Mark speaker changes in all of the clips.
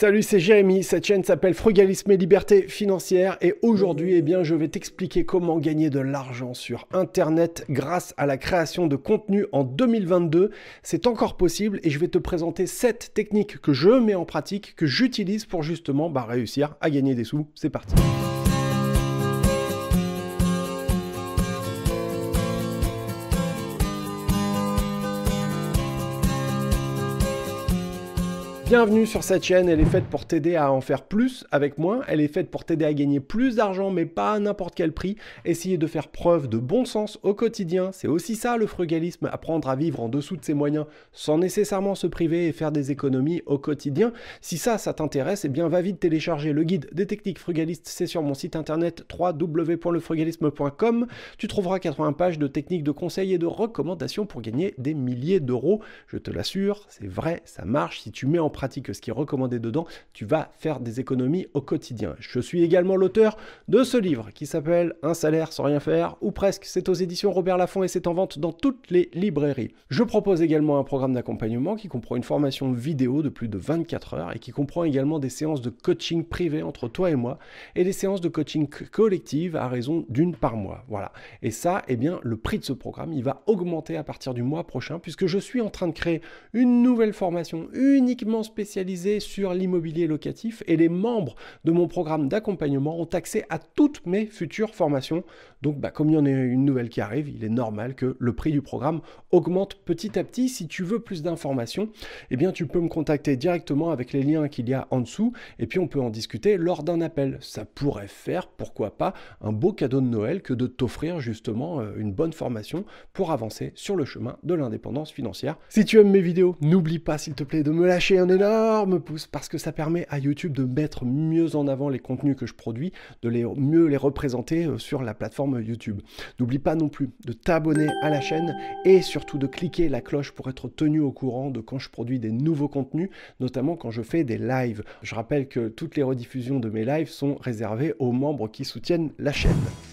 Speaker 1: Salut, c'est Jérémy. Cette chaîne s'appelle Frugalisme et Liberté Financière. Et aujourd'hui, eh bien, je vais t'expliquer comment gagner de l'argent sur Internet grâce à la création de contenu en 2022. C'est encore possible et je vais te présenter 7 techniques que je mets en pratique, que j'utilise pour justement bah, réussir à gagner des sous. C'est parti. Bienvenue sur cette chaîne, elle est faite pour t'aider à en faire plus avec moins, elle est faite pour t'aider à gagner plus d'argent mais pas à n'importe quel prix. Essayer de faire preuve de bon sens au quotidien, c'est aussi ça le frugalisme, apprendre à vivre en dessous de ses moyens sans nécessairement se priver et faire des économies au quotidien. Si ça, ça t'intéresse, eh bien va vite télécharger le guide des techniques frugalistes, c'est sur mon site internet www.lefrugalisme.com. Tu trouveras 80 pages de techniques de conseils et de recommandations pour gagner des milliers d'euros. Je te l'assure, c'est vrai, ça marche si tu mets en pratiques ce qui est recommandé dedans, tu vas faire des économies au quotidien. Je suis également l'auteur de ce livre qui s'appelle Un salaire sans rien faire, ou presque, c'est aux éditions Robert Laffont et c'est en vente dans toutes les librairies. Je propose également un programme d'accompagnement qui comprend une formation vidéo de plus de 24 heures et qui comprend également des séances de coaching privé entre toi et moi et des séances de coaching collective à raison d'une par mois. Voilà. Et ça, et eh bien, le prix de ce programme, il va augmenter à partir du mois prochain puisque je suis en train de créer une nouvelle formation uniquement spécialisé sur l'immobilier locatif et les membres de mon programme d'accompagnement ont accès à toutes mes futures formations donc bah, comme il y en a une nouvelle qui arrive, il est normal que le prix du programme augmente petit à petit. Si tu veux plus d'informations, eh bien tu peux me contacter directement avec les liens qu'il y a en dessous et puis on peut en discuter lors d'un appel. Ça pourrait faire, pourquoi pas, un beau cadeau de Noël que de t'offrir justement euh, une bonne formation pour avancer sur le chemin de l'indépendance financière. Si tu aimes mes vidéos, n'oublie pas s'il te plaît de me lâcher un énorme pouce parce que ça permet à YouTube de mettre mieux en avant les contenus que je produis, de les mieux les représenter euh, sur la plateforme YouTube. N'oublie pas non plus de t'abonner à la chaîne et surtout de cliquer la cloche pour être tenu au courant de quand je produis des nouveaux contenus, notamment quand je fais des lives. Je rappelle que toutes les rediffusions de mes lives sont réservées aux membres qui soutiennent la chaîne.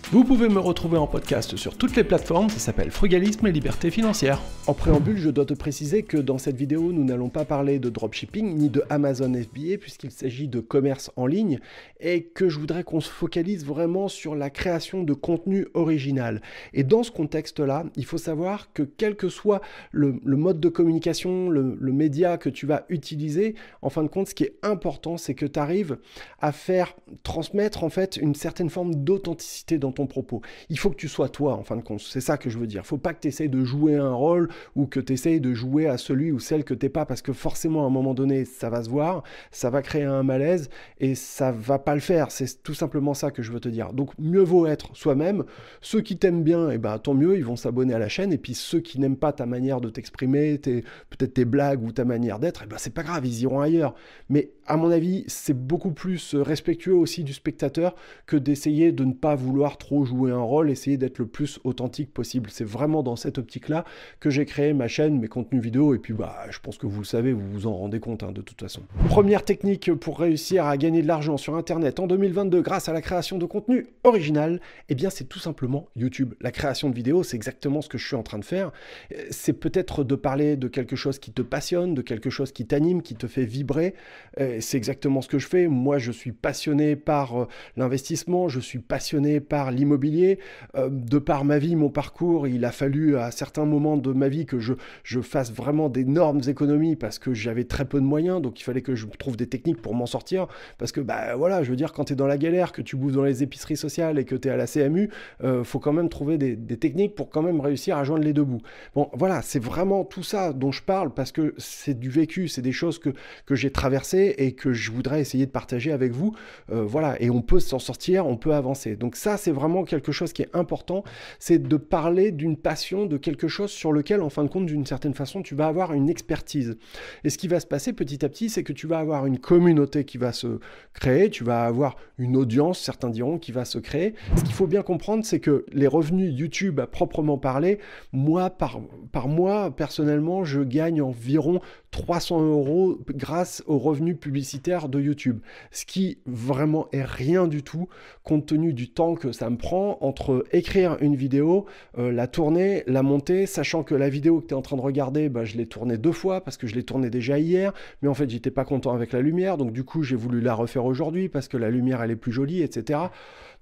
Speaker 1: Vous pouvez me retrouver en podcast sur toutes les plateformes, ça s'appelle Frugalisme et Liberté Financière. En préambule, je dois te préciser que dans cette vidéo, nous n'allons pas parler de dropshipping ni de Amazon FBA puisqu'il s'agit de commerce en ligne et que je voudrais qu'on se focalise vraiment sur la création de contenu original. Et dans ce contexte-là, il faut savoir que quel que soit le, mode de communication, le, le média que tu vas utiliser, en fin de compte, ce qui est important, c'est que tu arrives à faire transmettre en fait une certaine forme d'authenticité dans ton propos. Il faut que tu sois toi, en fin de compte. C'est ça que je veux dire. Faut pas que tu essayes de jouer un rôle ou que tu essayes de jouer à celui ou celle que t'es pas, parce que forcément, à un moment donné, ça va se voir, ça va créer un malaise et ça va pas le faire. C'est tout simplement ça que je veux te dire. Donc, mieux vaut être soi-même. Ceux qui t'aiment bien, et eh ben, tant mieux, ils vont s'abonner à la chaîne. Et puis, ceux qui n'aiment pas ta manière de t'exprimer, tes peut-être tes blagues ou ta manière d'être, et eh ben, c'est pas grave, ils iront ailleurs. Mais à mon avis, c'est beaucoup plus euh, respectueux aussi du spectateur que d'essayer de ne pas vouloir trop jouer un rôle, essayer d'être le plus authentique possible. C'est vraiment dans cette optique-là que j'ai créé ma chaîne, mes contenus vidéo, et puis bah, je pense que vous le savez, vous vous en rendez compte hein, de toute façon. Première technique pour réussir à gagner de l'argent sur Internet en 2022 grâce à la création de contenu original, eh bien c'est tout simplement YouTube. La création de vidéos, c'est exactement ce que je suis en train de faire. Euh, c'est peut-être de parler de quelque chose qui te passionne, de quelque chose qui t'anime, qui te fait vibrer. Euh, c'est exactement ce que je fais. Moi, je suis passionné par euh, l'investissement, je suis passionné par l'immobilier, euh, de par ma vie, mon parcours, il a fallu à certains moments de ma vie que je, je fasse vraiment d'énormes économies parce que j'avais très peu de moyens, donc il fallait que je trouve des techniques pour m'en sortir, parce que ben voilà, je veux dire, quand tu es dans la galère, que tu bouffes dans les épiceries sociales et que tu es à la CMU, euh, faut quand même trouver des, techniques pour quand même réussir à joindre les deux bouts. Bon, voilà, c'est vraiment tout ça dont je parle parce que c'est du vécu, c'est des choses que, que j'ai traversées et que je voudrais essayer de partager avec vous. Euh, voilà, et on peut s'en sortir, on peut avancer. Donc ça, c'est vraiment quelque chose qui est important, c'est de parler d'une passion, de quelque chose sur lequel, en fin de compte, d'une certaine façon, tu vas avoir une expertise. Et ce qui va se passer petit à petit, c'est que tu vas avoir une communauté qui va se créer, tu vas avoir une audience, certains diront, qui va se créer. Ce qu'il faut bien comprendre, c'est que les revenus YouTube à proprement parler, moi, par, par mois, personnellement, je gagne environ 300 euros grâce aux revenus publicitaires de YouTube. Ce qui vraiment est rien du tout compte tenu du temps que ça me prend entre écrire une vidéo, euh, la tourner, la monter, sachant que la vidéo que tu es en train de regarder, bah, je l'ai tournée deux fois parce que je l'ai tournée déjà hier, mais en fait j'étais pas content avec la lumière, donc du coup j'ai voulu la refaire aujourd'hui parce que la lumière elle est plus jolie, etc.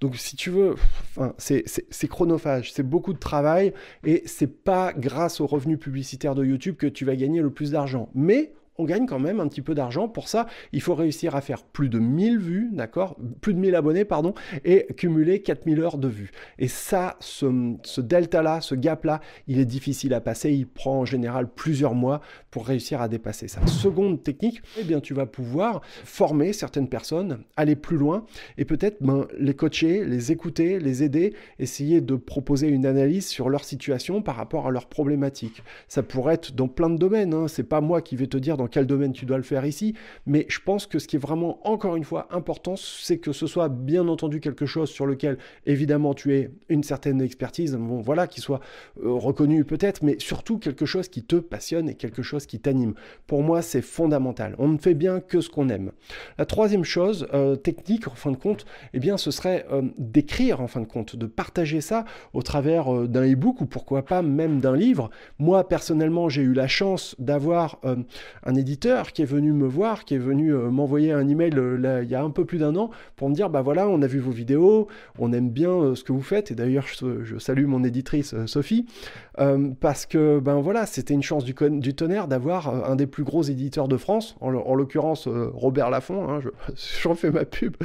Speaker 1: Donc si tu veux, enfin, c'est chronophage, c'est beaucoup de travail et c'est pas grâce aux revenus publicitaires de YouTube que tu vas gagner le plus d'argent mais on gagne quand même un petit peu d'argent. Pour ça, il faut réussir à faire plus de 1000 vues, d'accord Plus de 1000 abonnés, pardon, et cumuler 4000 heures de vues. Et ça, ce, delta-là, ce gap-là, il est difficile à passer. Il prend en général plusieurs mois pour réussir à dépasser ça. Seconde technique, eh bien, tu vas pouvoir former certaines personnes, aller plus loin et peut-être ben, les coacher, les écouter, les aider, essayer de proposer une analyse sur leur situation par rapport à leurs problématiques. Ça pourrait être dans plein de domaines. Hein. C'est pas moi qui vais te dire dans quel domaine tu dois le faire ici, mais je pense que ce qui est vraiment, encore une fois, important, c'est que ce soit bien entendu quelque chose sur lequel, évidemment, tu es une certaine expertise, bon, voilà, qui soit euh, reconnu peut-être, mais surtout quelque chose qui te passionne et quelque chose qui t'anime. Pour moi, c'est fondamental. On ne fait bien que ce qu'on aime. La troisième chose, euh, technique, en fin de compte, et eh bien, ce serait euh, d'écrire, en fin de compte, de partager ça au travers d'un e-book ou pourquoi pas même d'un livre. Moi, personnellement, j'ai eu la chance d'avoir un un éditeur qui est venu me voir, qui est venu euh, m'envoyer un email euh, il y a un peu plus d'un an pour me dire bah voilà, on a vu vos vidéos, on aime bien euh, ce que vous faites. Et d'ailleurs, je, salue mon éditrice Sophie parce que ben voilà, c'était une chance du, tonnerre d'avoir un des plus gros éditeurs de France, en, l'occurrence Robert Laffont, hein, j'en fais ma pub,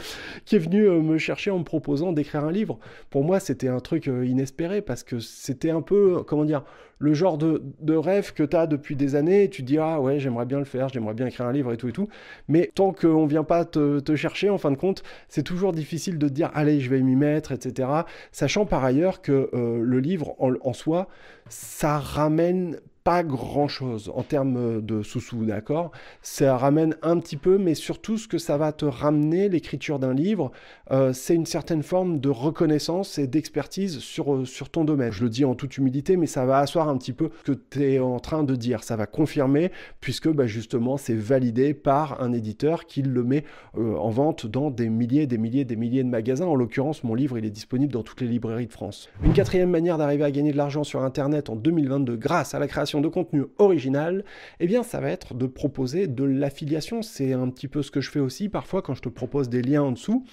Speaker 1: qui est venu me chercher en me proposant d'écrire un livre. Pour moi, c'était un truc inespéré parce que c'était un peu, comment dire, le genre de, rêve que tu as depuis des années, tu te dis ah ouais, j'aimerais bien le faire, j'aimerais bien écrire un livre et tout et tout. Mais tant qu'on vient pas te, chercher, en fin de compte, c'est toujours difficile de dire allez, je vais m'y mettre, etc. Sachant par ailleurs que euh, le livre en soi, ça ramène grand-chose en termes euh, de sous-sous, d'accord Ça ramène un petit peu, mais surtout ce que ça va te ramener, l'écriture d'un livre, euh, c'est une certaine forme de reconnaissance et d'expertise sur, euh, sur ton domaine. Je le dis en toute humilité, mais ça va asseoir un petit peu ce que tu es en train de dire, ça va confirmer, puisque bah, justement c'est validé par un éditeur qui le met en vente dans des milliers, des milliers, des milliers de magasins. En l'occurrence, mon livre, il est disponible dans toutes les librairies de France. Une quatrième manière d'arriver à gagner de l'argent sur Internet en 2022 grâce à la création de contenu original, eh bien ça va être de proposer de l'affiliation. C'est un petit peu ce que je fais aussi parfois quand je te propose des liens en dessous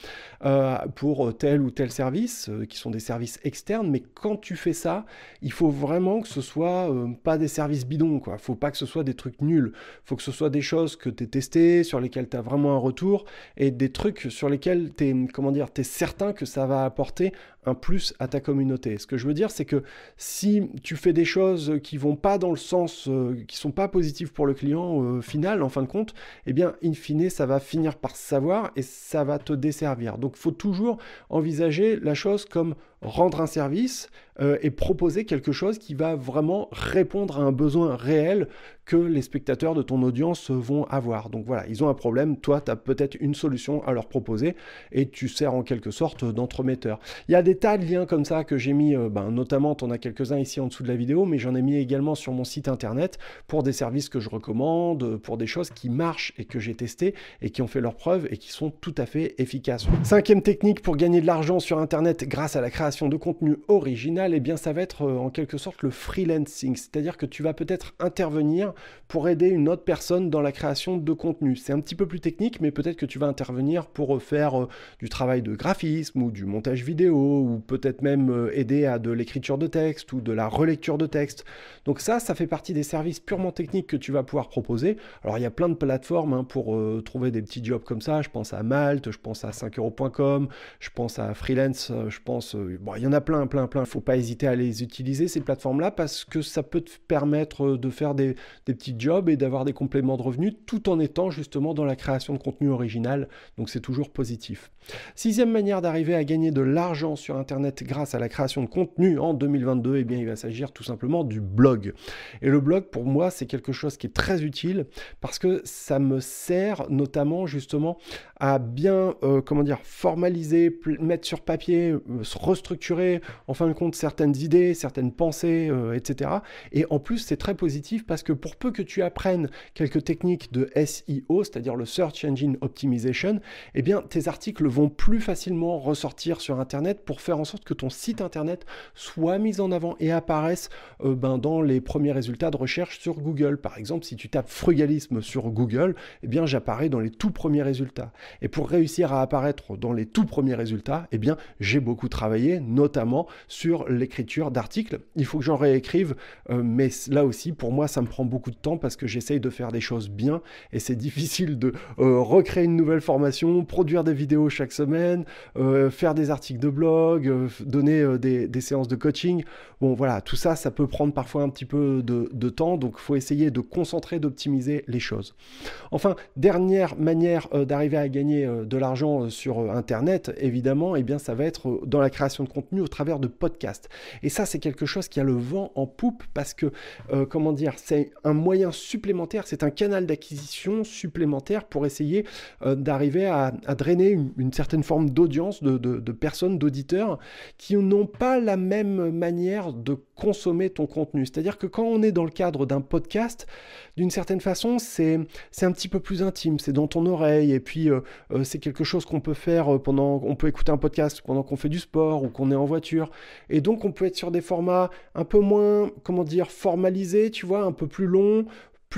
Speaker 1: euh, pour tel ou tel service, euh, qui sont des services externes, mais quand tu fais ça, il faut vraiment que ce soit euh, pas des services bidons, quoi. Faut pas que ce soit des trucs nuls. Faut que ce soit des choses que tu es testé, sur lesquelles tu as vraiment un retour, et des trucs sur lesquels tu es, comment dire, tu es certain que ça va apporter un plus à ta communauté. Ce que je veux dire, c'est que si tu fais des choses qui vont pas dans le sens euh, qui sont pas positifs pour le client euh, final, en fin de compte, et eh bien, in fine, ça va finir par savoir et ça va te desservir. Donc, faut toujours envisager la chose comme rendre un service euh, et proposer quelque chose qui va vraiment répondre à un besoin réel que les spectateurs de ton audience vont avoir. Donc voilà, ils ont un problème, toi tu as peut-être une solution à leur proposer et tu sers en quelque sorte d'entremetteur. Il y a des tas de liens comme ça que j'ai mis, euh, ben, notamment tu en as quelques-uns ici en dessous de la vidéo, mais j'en ai mis également sur mon site internet pour des services que je recommande, pour des choses qui marchent et que j'ai testées et qui ont fait leurs preuves et qui sont tout à fait efficaces. Cinquième technique pour gagner de l'argent sur internet grâce à la création de contenu original, et eh bien ça va être euh, en quelque sorte le freelancing, c'est-à-dire que tu vas peut-être intervenir pour aider une autre personne dans la création de contenu. C'est un petit peu plus technique, mais peut-être que tu vas intervenir pour euh, faire euh, du travail de graphisme ou du montage vidéo, ou peut-être même aider à de l'écriture de texte ou de la relecture de texte. Donc ça, ça fait partie des services purement techniques que tu vas pouvoir proposer. Alors il y a plein de plateformes hein, pour trouver des petits jobs comme ça, je pense à Malte, je pense à 5euros.com, je pense à Freelance, je pense il y en a plein, plein, plein. Faut pas hésiter à les utiliser, ces plateformes-là, parce que ça peut te permettre euh, de faire des, petits jobs et d'avoir des compléments de revenus tout en étant justement dans la création de contenu original. Donc c'est toujours positif. Sixième manière d'arriver à gagner de l'argent sur Internet grâce à la création de contenu en 2022, eh bien il va s'agir tout simplement du blog. Et le blog, pour moi, c'est quelque chose qui est très utile parce que ça me sert notamment justement à bien, euh, comment dire, formaliser, mettre sur papier, euh, se structurer en fin de compte certaines idées, certaines pensées, euh, etc. Et en plus, c'est très positif parce que pour peu que tu apprennes quelques techniques de SEO, c'est-à-dire le Search Engine Optimization, eh bien, tes articles vont plus facilement ressortir sur Internet pour faire en sorte que ton site Internet soit mis en avant et apparaisse euh, ben, dans les premiers résultats de recherche sur Google. Par exemple, si tu tapes frugalisme sur Google, eh bien, j'apparais dans les tout premiers résultats. Et pour réussir à apparaître dans les tout premiers résultats, eh bien, j'ai beaucoup travaillé notamment sur l'écriture d'articles. Il faut que j'en réécrive, euh, mais là aussi, pour moi, ça me prend beaucoup de temps parce que j'essaye de faire des choses bien et c'est difficile de euh, recréer une nouvelle formation, produire des vidéos chaque semaine, euh, faire des articles de blog, donner des, séances de coaching. Bon, voilà, tout ça, ça peut prendre parfois un petit peu de, temps, donc il faut essayer de concentrer, d'optimiser les choses. Enfin, dernière manière d'arriver à gagner de l'argent sur Internet, évidemment, et eh bien, ça va être dans la création de contenu au travers de podcasts. Et ça, c'est quelque chose qui a le vent en poupe parce que, euh, comment dire, c'est un moyen supplémentaire, c'est un canal d'acquisition supplémentaire pour essayer euh, d'arriver à, drainer une, certaine forme d'audience, de, personnes, d'auditeurs qui n'ont pas la même manière de consommer ton contenu. C'est-à-dire que quand on est dans le cadre d'un podcast, d'une certaine façon, c'est un petit peu plus intime, c'est dans ton oreille, et puis euh, c'est quelque chose qu'on peut faire pendant, on peut écouter un podcast pendant qu'on fait du sport ou qu'on est en voiture. Et donc on peut être sur des formats un peu moins, comment dire, formalisés, tu vois, un peu plus longs,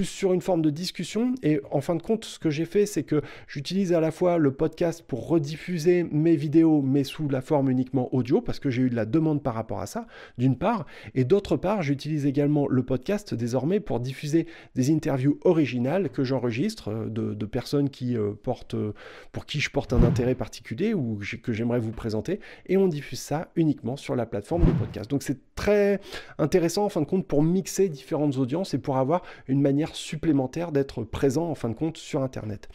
Speaker 1: sur une forme de discussion. Et en fin de compte, ce que j'ai fait, c'est que j'utilise à la fois le podcast pour rediffuser mes vidéos, mais sous la forme uniquement audio, parce que j'ai eu de la demande par rapport à ça, d'une part. Et d'autre part, j'utilise également le podcast désormais pour diffuser des interviews originales que j'enregistre euh, de, personnes qui euh, portent, euh, pour qui je porte un intérêt particulier ou que j'aimerais vous présenter. Et on diffuse ça uniquement sur la plateforme de podcast. Donc c'est très intéressant en fin de compte pour mixer différentes audiences et pour avoir une manière supplémentaire d'être présent en fin de compte sur Internet.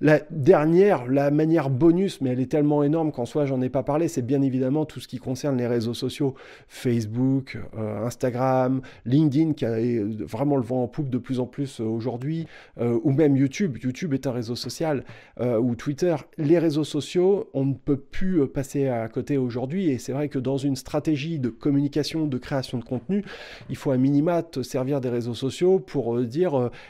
Speaker 1: La dernière, la manière bonus, mais elle est tellement énorme qu'en soi j'en ai pas parlé, c'est bien évidemment tout ce qui concerne les réseaux sociaux, Facebook, euh, Instagram, LinkedIn qui a euh, vraiment le vent en poupe de plus en plus euh, aujourd'hui, ou même YouTube. YouTube est un réseau social ou Twitter. Les réseaux sociaux, on ne peut plus passer à côté aujourd'hui et c'est vrai que dans une stratégie de communication, de création de contenu, il faut à minima te servir des réseaux sociaux pour dire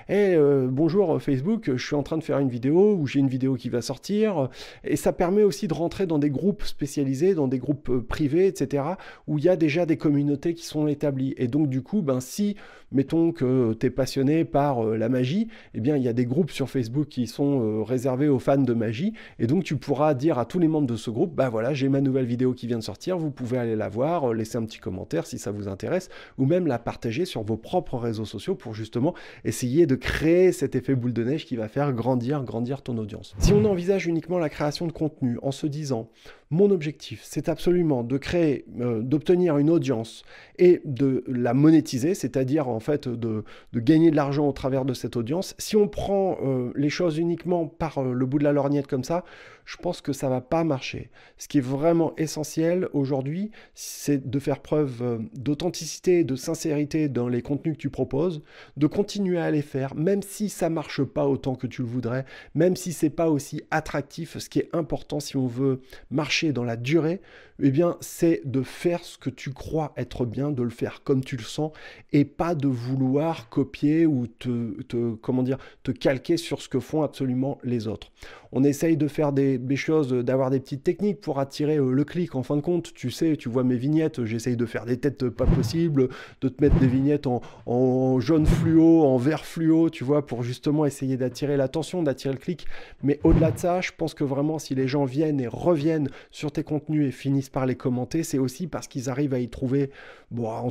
Speaker 1: et euh, euh, bonjour euh, Facebook, je suis en train de faire une vidéo ou j'ai une vidéo qui va sortir. Et ça permet aussi de rentrer dans des groupes spécialisés, dans des groupes privés, etc., où il y a déjà des communautés qui sont établies. Et donc, du coup, ben, si, mettons que tu es passionné par la magie, eh bien, il y a des groupes sur Facebook qui sont réservés aux fans de magie. Et donc, tu pourras dire à tous les membres de ce groupe, bah voilà, j'ai ma nouvelle vidéo qui vient de sortir, vous pouvez aller la voir, laisser un petit commentaire si ça vous intéresse, ou même la partager sur vos propres réseaux sociaux pour justement essayer de créer cet effet boule de neige qui va faire grandir, grandir ton audience. Si on envisage uniquement la création de contenu en se disant mon objectif, c'est absolument de créer, euh, d'obtenir une audience et de la monétiser, c'est-à-dire en fait de, gagner de l'argent au travers de cette audience. Si on prend euh, les choses uniquement par euh, le bout de la lorgnette comme ça, je pense que ça va pas marcher. Ce qui est vraiment essentiel aujourd'hui, c'est de faire preuve d'authenticité, de sincérité dans les contenus que tu proposes, de continuer à les faire, même si ça marche pas autant que tu le voudrais, même si c'est pas aussi attractif. Ce qui est important si on veut marcher dans la durée, eh bien, c'est de faire ce que tu crois être bien, de le faire comme tu le sens, et pas de vouloir copier ou te, comment dire, te calquer sur ce que font absolument les autres. On essaye de faire des, des choses, d'avoir des petites techniques pour attirer euh, le clic. En fin de compte, tu sais, tu vois mes vignettes, j'essaye de faire des têtes pas possibles, de te mettre des vignettes en, en jaune fluo, en vert fluo, tu vois, pour justement essayer d'attirer l'attention, d'attirer le clic. Mais au-delà de ça, je pense que vraiment, si les gens viennent et reviennent sur tes contenus et finissent par les commenter, c'est aussi parce qu'ils arrivent à y trouver, bon, en, en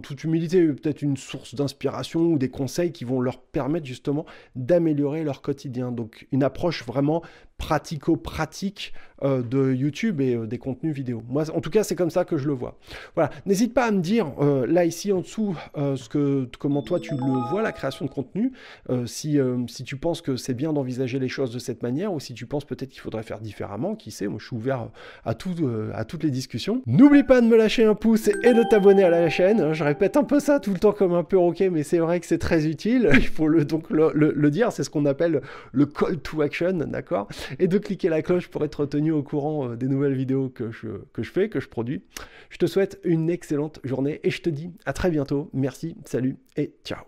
Speaker 1: toute humilité, peut-être une source d'inspiration ou des conseils qui vont leur permettre justement d'améliorer leur quotidien. Donc une approche vraiment pratico-pratique euh, de YouTube et euh, des contenus vidéo. Moi, en tout cas, c'est comme ça que je le vois. Voilà. N'hésite pas à me dire euh, là ici en dessous ce que, comment toi tu le vois la création de contenu, si, si tu penses que c'est bien d'envisager les choses de cette manière ou si tu penses peut-être qu'il faudrait faire différemment. Qui sait, moi je suis ouvert à, tout, à toutes les discussions. N'oublie pas de me lâcher un pouce et de t'abonner à la chaîne. Hein. Je répète un peu ça tout le temps comme un peu mais c'est vrai que c'est très utile. Il faut le, donc le dire. C'est ce qu'on appelle le call to action, d'accord et de cliquer la cloche pour être tenu au courant euh, des nouvelles vidéos que je, que je fais, que je produis. Je te souhaite une excellente journée et je te dis à très bientôt. Merci, salut et ciao